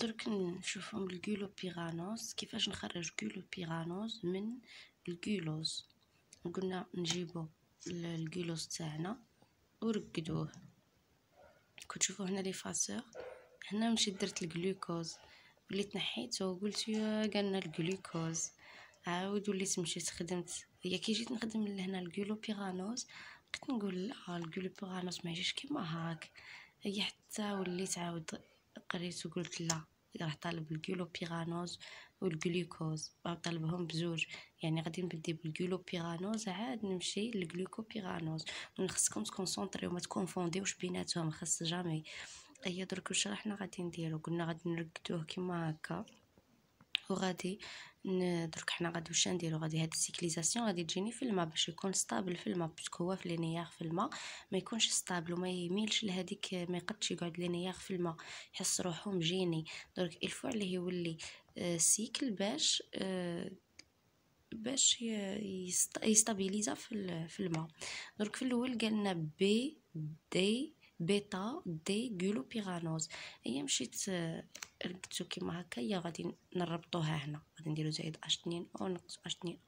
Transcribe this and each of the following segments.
درك نشوفهم الكيلو بيغانوز كيفاش نخرج كيلو بيغانوز من الكيلوز قلنا نجيبو الكيلوز تاعنا ورقدوه كتشوفوا هنا لي فاسور هنا مشيت درت الجلوكوز وليت نحيته وقلت يا قالنا الجلوكوز عاود وليت مشيت خدمت هي كي جيت نخدم لهنا الكيلو بيغانوز بقيت نقول لا الكيلو بيغانوز ما يجيش كيما هاك هي حتى وليت عاود قريت وقلت لا راح طالب الكيلو بيغانوز والجلوكوز طالبهم بزوج يعني غادي نبدي بالكيلو بيغانوز عاد نمشي للجلوكو بيغانوز خصكم تكونسونطريو ما تكونفونديوش بيناتهم خص جامي هي درك واش راحنا غادي نديرو قلنا غادي نرقدوه كيما هكا وغادي درك حنا غادي واش نديرو غادي هاد السيكليزاسيون غادي تجيني في الماء باش يكون ستابل في الماء باسكو هو في لينيير في الماء ما يكونش ستابل وما يميلش لهذيك ما يقدش يقعد لينيير في الماء يحس روحو مجيني درك الفو عليه يولي آه، سيكل باش آه، باش يستابيليزا في الماء درك في الاول قالنا بي دي بيتا دي بيغانوز هي مشيت ركبتو كيما هكا هي غادي نربطوها هنا غادي نديرو زائد اش 2 او نقص اش 2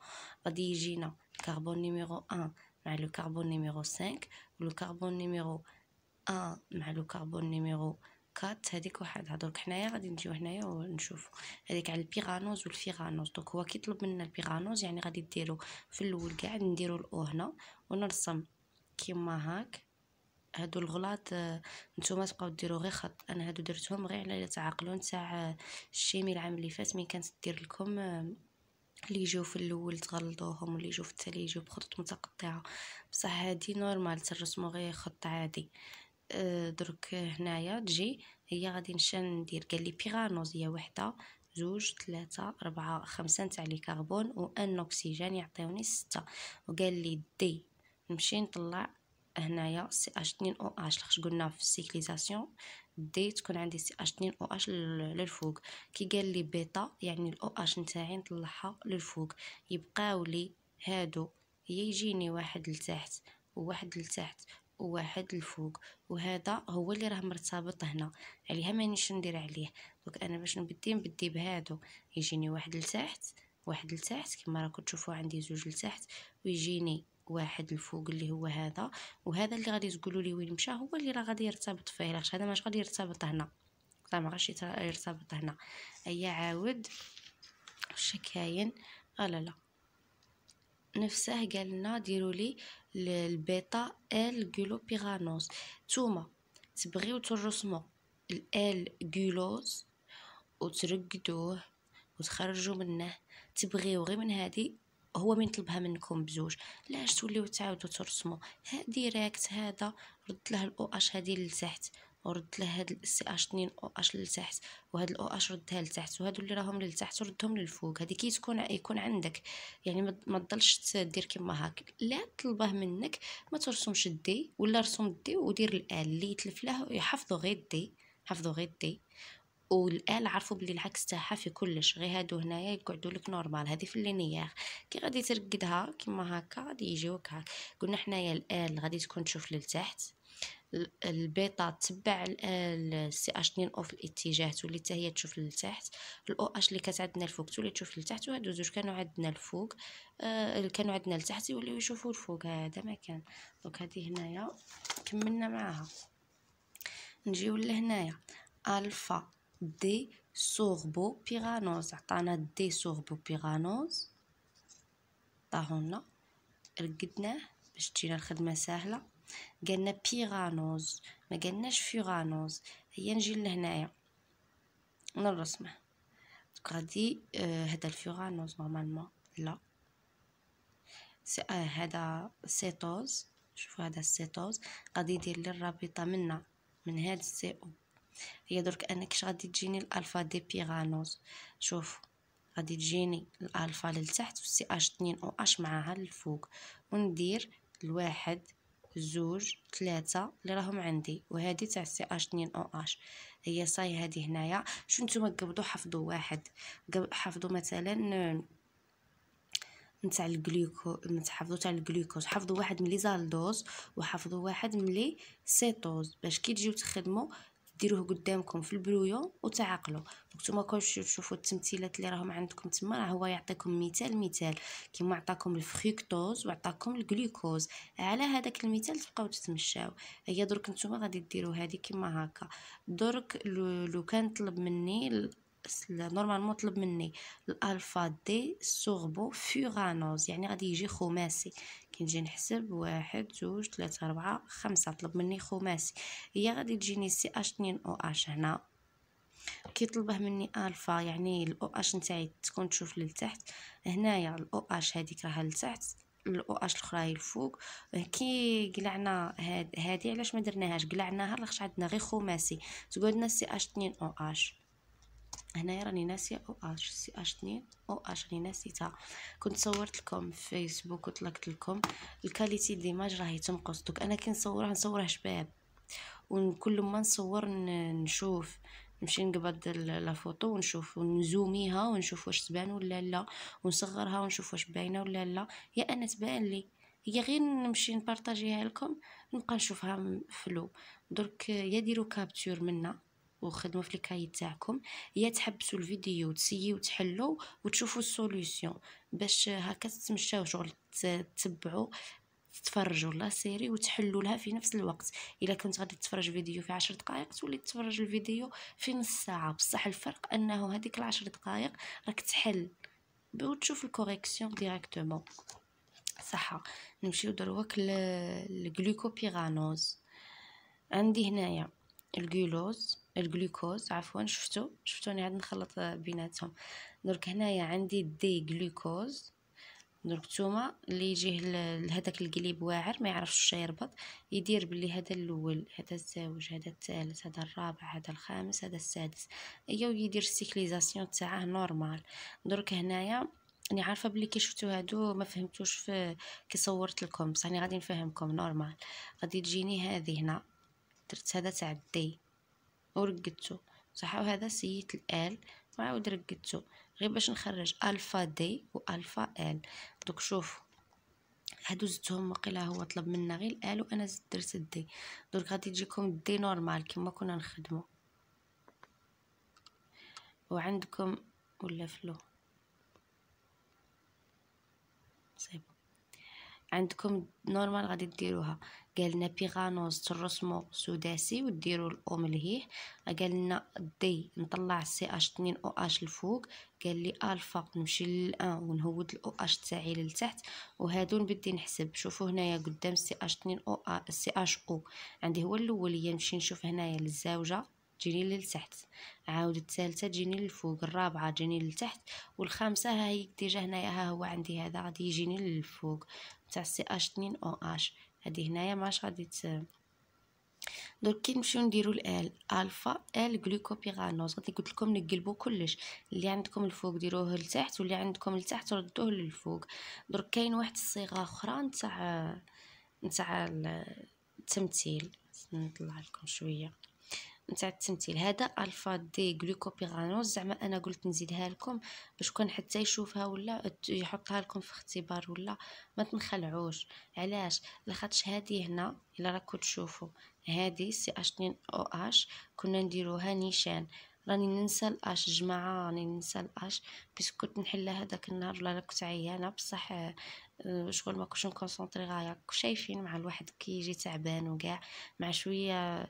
غادي يجينا الكربون نيميرو 1 مع لو كربون نيميرو 5 لو كربون نيميرو 1 مع لو كربون نيميرو 4 هذيك واحد هذوك حنايا غادي نجيو هنايا ونشوفو هذيك على البيغانوز والفيغانوز دونك هو كيطلب منا البيغانوز يعني غادي ديرو في الاول كاع نديرو الاو هنا ونرسم كيما هاك هادو الغلاط آه، نتوما تبقاو ديروا غير خط انا هادو درتهم غير على تعاقلون تاع آه، الشيمي العام اللي فات من كانت دير لكم اللي آه، يجيو في الاول تغلطوهم واللي يجيو في التالي يجيو بخطوط متقطعه بصح هادي نورمال ترسمو غير خط عادي درك هنايا تجي هي غادي نشان ندير قال لي بيغانوز هي وحده زوج ثلاثة أربعة خمسة نتاع لي كربون وان اوكسيجين يعطيوني ستة وقال لي دي نمشي نطلع هنايا سي اش 2 او اش لاخش قلنا في السيكليزاسيون دي تكون عندي سي اش 2 او اش للفوق كي قال لي بيتا يعني الاو اش نتاعي نطلعها للفوق يبقاو لي هادو يجيني واحد لتحت وواحد لتحت وواحد الفوق وهذا هو اللي راه مرتبط هنا عليها مانيش ندير عليه دونك انا باش نبدي نبدي بهادو يجيني واحد لتحت واحد لتحت كما راكم تشوفوا عندي زوج لتحت ويجيني واحد الفوق اللي هو هذا وهذا اللي غادي تقولوا لي وين مشى هو اللي راه غادي يرتبط فيه علاش هذا ماش غادي يرتبط هنا لا ما غاش يرتبط هنا هيا عاود واش كاين اه لا لا نفسه قال لنا ديروا لي البيتا ال جلوبيغانوز نتوما تبغيو ترسموا ال جلوز وترقدوه وتخرجوا منه تبغيو غير من هذه هو من طلبها منكم بزوج لاش توليو تعاودوا ترسموا ها ديريكت هذا رد له الاو اش هادي لتحت ورد له هاد السي اش 2 او اش لتحت وهاد الاو اش ردها لتحت وهادو اللي راهم لتحت ردهم للفوق هادي كي تكون يكون عندك يعني ما تضلش دير كيما هاك لا طلبه منك ما ترسمش الدي ولا رسم الدي ودير الال اللي يتلف له يحفظوا غير الدي حفظو غير الدي والآن عرفوا بلي العكس تاعها في كلش غير هادو هنايا يقعدوا لك نورمال هذه في اللينيير كي غادي ترقدها كيما هكا غادي يجيوك هكا قلنا حنايا الآل غادي تكون تشوف للتحت البيتا تبع السي اش 2 او في الاتجاه تولي حتى هي تشوف للتحت الاو اش اللي كانت عندنا الفوق تولي تشوف للتحت وهادو زوج كانوا عندنا الفوق آه كانوا عندنا لتحت يوليو يشوفوا الفوق هذا ما كان دونك هذه هنايا كملنا معاها نجيو لهنايا الفا دي سوربو بيغانوز عطانا دي سوربو بيغانوز طاهولنا رقدناه باش تجينا الخدمه سهله قالنا بيغانوز ما قالناش فيغانوز هيا نجي لهنايا نرسمه دوك غادي هذا الفيغانوز نورمالمون لا سي هذا سيتوز شوفوا هذا السيتوز غادي يدير لي الرابطه منا من هاد السي او هي درك انا كيش غادي تجيني الالفا دي بيغانوز شوف غادي تجيني الالفا للتحت والسي اش 2 او اش معاها للفوق وندير الواحد زوج ثلاثة اللي راهم عندي وهادي تاع سي اش 2 او اش هي صاي هادي هنايا شو نتوما قبضوا حفظوا واحد حفظوا مثلا نتاع الجلوكو حفظوا تاع الجلوكوز حفظوا واحد ملي زالدوز وحفظوا واحد ملي سيتوز باش كي تجيو تخدموا ديروه قدامكم في البرويو وتعاقلوا نتوما كلشي تشوفوا التمثيلات اللي راهم عندكم تما راه هو يعطيكم مثال مثال كيما عطاكم الفريكتوز وعطاكم الجلوكوز على هذاك المثال تبقاو تتمشاو هي درك نتوما غادي ديروا هذه كيما هكا درك لو كان طلب مني نورمالمون طلب مني الالفا دي سوربو فيغانوز يعني غادي يجي خماسي كنجي نحسب واحد جوج ثلاثة ربعة خمسة طلب مني خماسي هي غادي تجيني سي اش اتنين او اش هنا كيطلبه مني الفا يعني الاو اش نتاعي تكون تشوف للتحت هنايا الاو اش هذيك راها لتحت الاو اش الاخرى هي الفوق كي قلعنا هاد هادي علاش ما درناهاش قلعناها لاخش عندنا غير خماسي تقعدنا لنا سي اش 2 او اش هنايا راني ناسيه او اش سي اش اثنين او اش راني ناسيتها كنت صورت لكم في فيسبوك وطلقت لكم الكاليتي ديماج راهي تنقص دوك انا كي نصوره نصوره شباب وكل ما نصور نشوف نمشي نقبض لا فوتو ونشوف ونزوميها ونشوف واش تبان ولا لا ونصغرها ونشوف واش باينه ولا لا يا انا تبان لي هي غير نمشي نبارطاجيها لكم نبقى نشوفها فلو درك يا ديروا كابتور منا وخدموا في الكاي تاعكم يا تحبسوا الفيديو تسييو تحلو وتشوفوا السوليوشن باش هكا تتمشاو شغل تتبعوا تتفرجوا لا سيري وتحلوا لها في نفس الوقت الا كنت غادي تتفرج فيديو في عشر دقائق تولي تتفرج الفيديو في نص ساعه بصح الفرق انه هذيك العشر دقائق راك تحل وتشوف الكوريكسيون ديريكتومون صحه نمشيو دروك للجلوكوبيرانوز عندي هنايا الجلوكوز الجلوكوز عفوا شفتو شفتو عاد نخلط بيناتهم درك هنايا عندي دي جلوكوز درك نتوما اللي يجيه لهداك القليب واعر ما يعرفش يربط يدير بلي هذا الاول هذا الزوج هذا الثالث هذا الرابع هذا الخامس هذا السادس ايوا يدير السيكليزاسيون تاعه نورمال درك هنايا راني عارفه بلي كي شفتو هادو ما فهمتوش في كي صورت لكم بصح انا غادي نفهمكم نورمال غادي تجيني هذه هنا درت هذا تاع الدي ورقدتو صح وهذا سيت الال وعاود رقدتو غير باش نخرج الفا دي والفا ال دوك شوفو هادو زدتهم وقيلا هو طلب منا غير الال وانا زدت درت الدي درك غادي تجيكم دي نورمال كيما كنا نخدمو وعندكم ولا فلو صيب عندكم نورمال غادي ديروها قال لنا بيغانوز ترسمو سداسي وديروا الاو ملهيه قال لنا دي نطلع سي اش 2 او اش الفوق قال لي الفا نمشي للان ونهود الاو اش تاعي للتحت وهادو نبدي نحسب شوفوا هنايا قدام سي اش 2 او سي اش او عندي هو الاوليه نمشي نشوف هنايا للزاوجه تجيني للتحت عاود الثالثه تجيني للفوق الرابعه تجيني للتحت والخامسه ها هي ديجا هنايا ها هو عندي هذا غادي يجيني للفوق تاع سي اش 2 او اش هادي هنايا معاش غادي تساهم دونك كي نمشيو نديرو الال الفا ال غلوكوبيغانوز غادي قلت لكم نقلبو كلش اللي عندكم الفوق ديروه لتحت واللي عندكم لتحت ردوه للفوق درك كاين واحد الصيغه اخرى نتاع نتاع التمثيل نطلع لكم شويه نتاع التمثيل هذا الفا دي غلوكوبيرانوز زعما انا قلت نزيدها لكم باش كون حتى يشوفها ولا يحطها لكم في اختبار ولا ما تنخلعوش علاش لاخاطش هذه هنا الا راكو تشوفوا هذه سي اش 2 او اش كنا نديروها نيشان راني ننسى الاش جماعه راني ننسى الاش بس كنت نحلها هذاك النهار ولا كنت عيانه بصح آه، شغل ما كنتش نكونسونطري غايا شايفين مع الواحد كي يجي تعبان وكاع مع شويه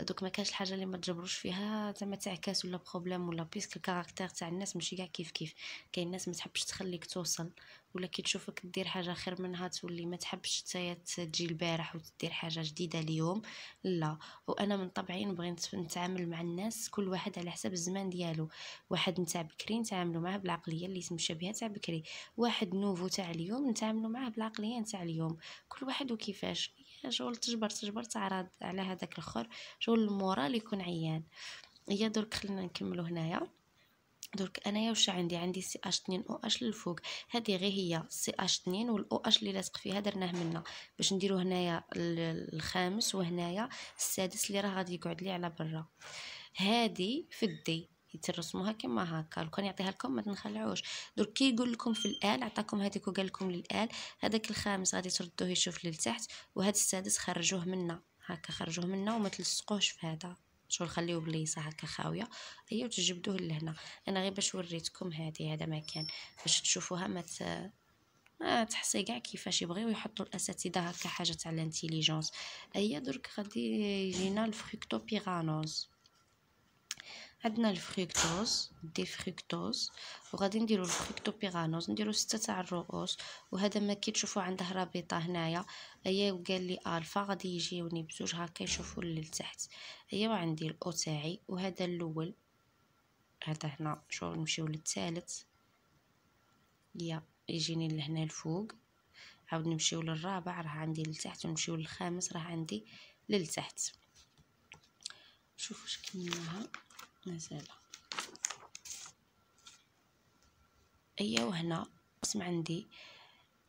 دوك ما كانش الحاجه اللي ما تجبروش فيها زعما تعكاس ولا بروبليم ولا بيسك الكاركتير تاع الناس ماشي كاع كيف كيف كاين ناس ما تحبش تخليك توصل ولا كي تشوفك دير حاجه خير منها تولي ما تحبش حتى تجي البارح وتدير حاجه جديده اليوم لا وانا من طبعي نبغي نتعامل مع الناس كل واحد على حسب الزمان ديالو واحد نتاع بكري نتعاملوا معاه بالعقليه اللي تمشى بها تاع بكري واحد نوفو تاع اليوم نتعاملوا معاه بالعقليه نتاع اليوم كل واحد وكيفاش شغل تجبر تجبر تعرض على هذاك الاخر شغل المورال يكون عيان هي درك خلينا نكملو هنايا درك انايا واش عندي عندي سي اش 2 او اش للفوق هذه غير هي سي اش 2 والاو اش اللي لاصق فيها درناه منا باش نديرو هنايا الخامس وهنايا السادس اللي راه غادي يقعد لي على برا هادي في الدي يترسموها كما هكا لو كان يعطيها لكم ما تنخلعوش درك كي يقول لكم في الال عطاكم هذيك وقال لكم للال هذاك الخامس غادي تردوه يشوف للتحت وهذا السادس خرجوه منا هكا خرجوه منا وما تلصقوهش في هذا شو خليوه بليصه هكا خاويه هي وتجبدوه لهنا انا غير باش وريتكم هذه هذا مكان باش تشوفوها ما ما تحصي كاع كيفاش يبغيو يحطوا الاساتذه هكا حاجه تاع الانتيليجونس هي درك غادي يجينا الفريكتو بيغانوز عندنا الفريكتوز دي فريكتوز وغادي نديرو الفريكتو بيغانوز نديرو ستة تاع الرؤوس وهذا ما كي تشوفو عنده رابطه هنايا ايا وقال لي الفا غادي يجيوني بزوج هكا اللي للتحت ايا وعندي الاو تاعي وهذا الاول هذا هنا شو نمشيو للثالث يا يجيني لهنا الفوق عاود نمشيو للرابع راه عندي لتحت ونمشيو للخامس راه عندي للتحت شوفوا شكلناها مازال أيا أيوة، وهنا قسم عندي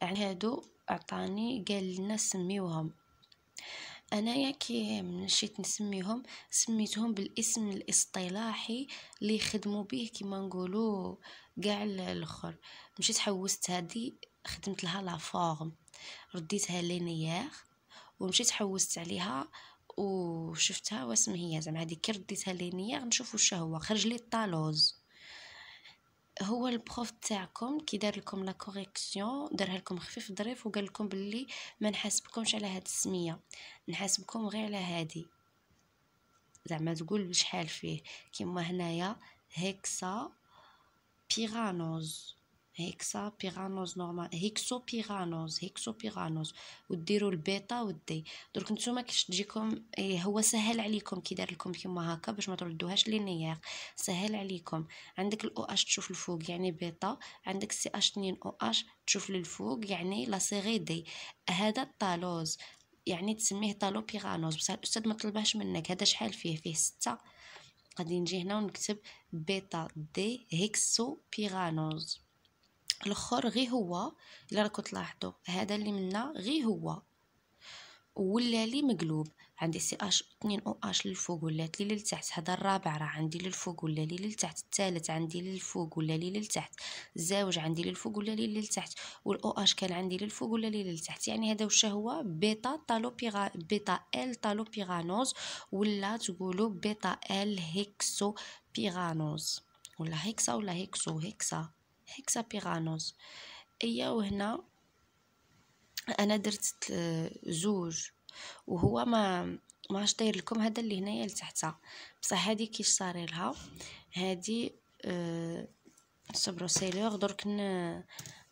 يعني هادو عطاني قال لنا سميوهم انايا كي مشيت نسميهم سميتهم بالاسم الاصطلاحي اللي خدموا به كيما نقولوا كاع الاخر مشيت حوست هادي خدمت لها لا فورم رديتها لينيير ومشيت حوست عليها وشفتها واسم هي زعما هذه كي رديتها لينيا غنشوف واش هو خرج لي الطالوز هو البروف تاعكم كي دار لكم لا كوريكسيون دارها لكم خفيف ظريف وقال لكم باللي ما نحاسبكمش على هاد السميه نحاسبكم غير على هادي زعما تقول شحال فيه كيما هنايا هيكسا بيرانوز هيكسا بيغانوز نورمال هيكسو بيغانوز هيكسو بيرانوز وديروا البيتا ودي درك نتوما كيش تجيكم إيه هو سهل عليكم كي دار لكم كيما هكا باش ما تردوهاش لينيير سهل عليكم عندك الاو اش تشوف الفوق يعني بيتا عندك سي اش 2 او اش تشوف للفوق يعني لا سيغي دي هذا الطالوز يعني تسميه طالو بيرانوز بصح الاستاذ ما طلبهاش منك هذا شحال فيه فيه ستة غادي نجي هنا ونكتب بيتا دي هيكسو بيرانوز الاخر غي هو الا راكم تلاحظوا هذا اللي منا غي هو ولا لي مقلوب عندي سي اش 2 او اش للفوق ولات لي للتحت هذا الرابع راه عندي للفوق ولا لي للتحت الثالث عندي للفوق ولا لي للتحت الزوج عندي للفوق ولا لي للتحت والاو اش كان عندي للفوق ولا لي للتحت يعني هذا واش هو بيتا طالوبيغا بيتا ال طالوبيغانوز ولا تقولوا بيتا ال هيكسو بيغانوز ولا هيكسا ولا هيكسو هيكسا هيكسابيرانوز ايا وهنا انا درت زوج وهو ما ما داير لكم هذا اللي هنايا لتحتها بصح هذه كي صاري لها هذه آه، صبروا سيلور درك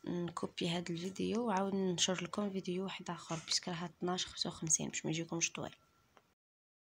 نكوبي هذا الفيديو وعاود ننشر لكم فيديو واحد اخر بيسك راه 12 55 باش ما يجيكمش طويل